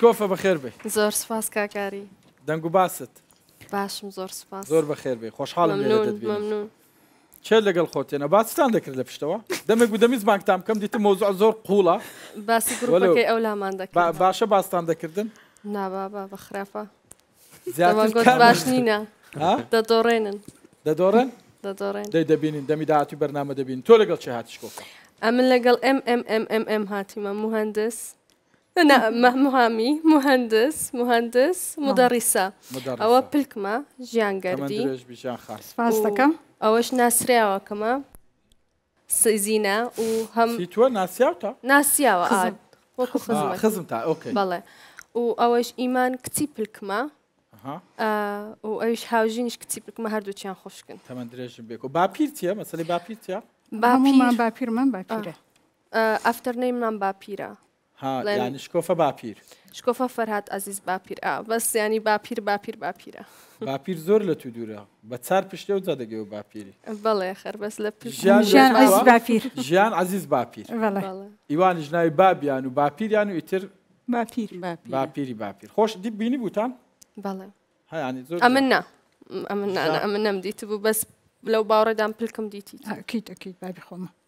شکۆفە بەخێر بێ زۆر سپاس کاکاری دەنگ و باست باشم زۆر سپاس زۆر بەخێر بێ خۆشحاڵم چ لەگەڵ خۆتێنە باستان دەکرد لە پشتەوە دەمێک گودەمی زمانکتام کەم دیتم مۆزوع زۆر قوڵە باسی گرۆەکەی ئەو لامان دەکرد باشە باستان دەکردن نابا بە خراپە باش نینە دەدۆڕێنن دەدۆڕێن دەدۆڕێن دەی دەبینین دەمی داهاتی بەرنامە دەبین تۆ لەگەڵ چه هاتیشکۆ ئەمن لەگەڵ MMMMM هاتیمە مهندس مهامی مهندس مهندس مدەڕیسە ئەوە پلکمە ژیانگەردی سپاس دەکەم ئەوەش ناسراوەکەمە سزینە و هەم تۆ ناسیاوتە ناسیاوە وەکو خزم تا ئۆکە بەڵێ و ئەوەش ئیمان کچی پلکمە و ئەوش هاوژینش کچی پلکمە هەردووچیان خۆشکن تەمە درێژم بێک و باپیرتیە مەسلی باپیرتیە بامان باپیرمان باپیرە ئەفتەرنەیمان باپیرە ها شکۆفە باپیر شکۆفە فەرهاات ئازیز باپیر بەس ینی باپیر باپیر باپیرە باپیر زۆر لە تو دوورە بە چار پشتێ و زادەگە و باپیری بەڵێ خەر بەس لە باپیر ژیان عزیز باپیر ئیوان ژناوی بابیان و باپیریان و ئیتر باپیر باپیری باپیر خۆش دی بینی بوتان بەڵێ ئەمن نا ئەمن ئەمن نەم دیت بوو بەس لەو باوەدان پلکم دیتی کیت ئەکییت بابی خۆمە